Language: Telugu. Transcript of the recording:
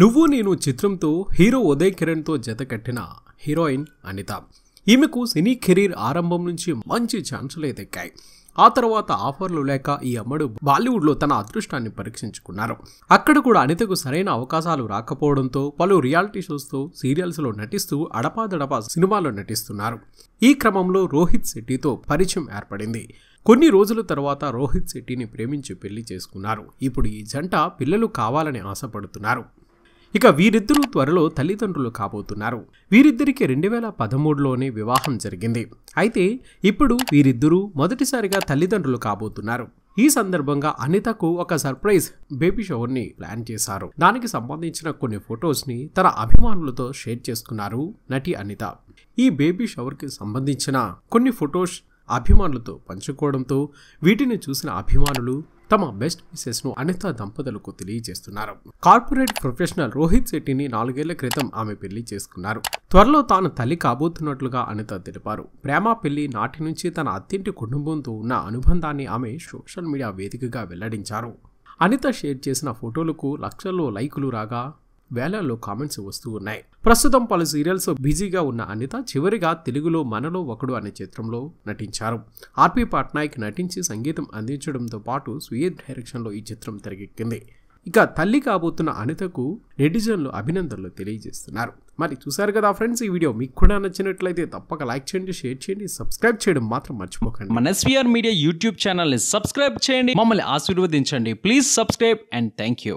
నువ్వు నేను చిత్రంతో హీరో ఉదయ్ కిరణ్తో జత కట్టిన హీరోయిన్ అనిత ఈమెకు సినీ కెరీర్ ఆరంభం నుంచి మంచి ఛాన్సులు దక్కాయి ఆ తర్వాత ఆఫర్లు లేక ఈ అమ్మడు బాలీవుడ్లో తన అదృష్టాన్ని పరీక్షించుకున్నారు అక్కడ కూడా అనితకు సరైన అవకాశాలు రాకపోవడంతో పలు రియాలిటీ షోస్తో సీరియల్స్లో నటిస్తూ అడపాదడపా సినిమాల్లో నటిస్తున్నారు ఈ క్రమంలో రోహిత్ శెట్టితో పరిచయం ఏర్పడింది కొన్ని రోజుల తర్వాత రోహిత్ శెట్టిని ప్రేమించి పెళ్లి చేసుకున్నారు ఇప్పుడు ఈ జంట పిల్లలు కావాలని ఆశపడుతున్నారు ఇక వీరిద్దరూ త్వరలో తల్లిదండ్రులు కాబోతున్నారు వీరిద్దరికి రెండు వేల పదమూడులోనే వివాహం జరిగింది అయితే ఇప్పుడు వీరిద్దరూ మొదటిసారిగా తల్లిదండ్రులు కాబోతున్నారు ఈ సందర్భంగా అనితకు ఒక సర్ప్రైజ్ బేబీ షవర్ని ప్లాన్ చేశారు దానికి సంబంధించిన కొన్ని ఫొటోస్ని తన అభిమానులతో షేర్ చేసుకున్నారు నటి అనిత ఈ బేబీ షవర్కి సంబంధించిన కొన్ని ఫొటోస్ అభిమానులతో పంచుకోవడంతో వీటిని చూసిన అభిమానులు తమ బెస్ట్ మిసెస్ ను అనిత దంపతులకు తెలియజేస్తున్నారు కార్పొరేట్ ప్రొఫెషనల్ రోహిత్ శెట్టిని నాలుగేళ్ల క్రితం ఆమె పెళ్లి చేసుకున్నారు త్వరలో తాను తల్లి కాబోతున్నట్లుగా అనిత తెలిపారు ప్రేమ పెళ్లి నాటి నుంచి తన అత్తింటి కుటుంబంతో ఉన్న అనుబంధాన్ని ఆమె సోషల్ మీడియా వేదికగా వెల్లడించారు అనిత షేర్ చేసిన ఫోటోలకు లక్షల్లో లైకులు రాగా వేలల్లో కామెంట్స్ వస్తూ ఉన్నాయి ప్రస్తుతం పలు సీరియల్స్ బిజీగా ఉన్న అనిత చివరిగా తెలుగులో మనలో ఒకడు అనే చిత్రంలో నటించారు ఆర్పి పట్నాయక్ నటించి సంగీతం అందించడంతో పాటు స్వీయ డైరెక్షన్లో ఈ చిత్రం తెరకెక్కింది ఇక తల్లి కాబోతున్న అనితకు నెటిజన్లు అభినందనలు తెలియజేస్తున్నారు మరి చూసారు కదా ఫ్రెండ్స్ ఈ వీడియో మీకు కూడా నచ్చినట్లయితే తప్పక లైక్ చేయండి షేర్ చేయండి సబ్స్క్రైబ్ చేయడం మాత్రం మర్చిపోకండి మన ఎస్వీఆర్ మీడియా యూట్యూబ్ ఛానల్ని సబ్స్క్రైబ్ చేయండి మమ్మల్ని ఆశీర్వదించండి please subscribe and thank you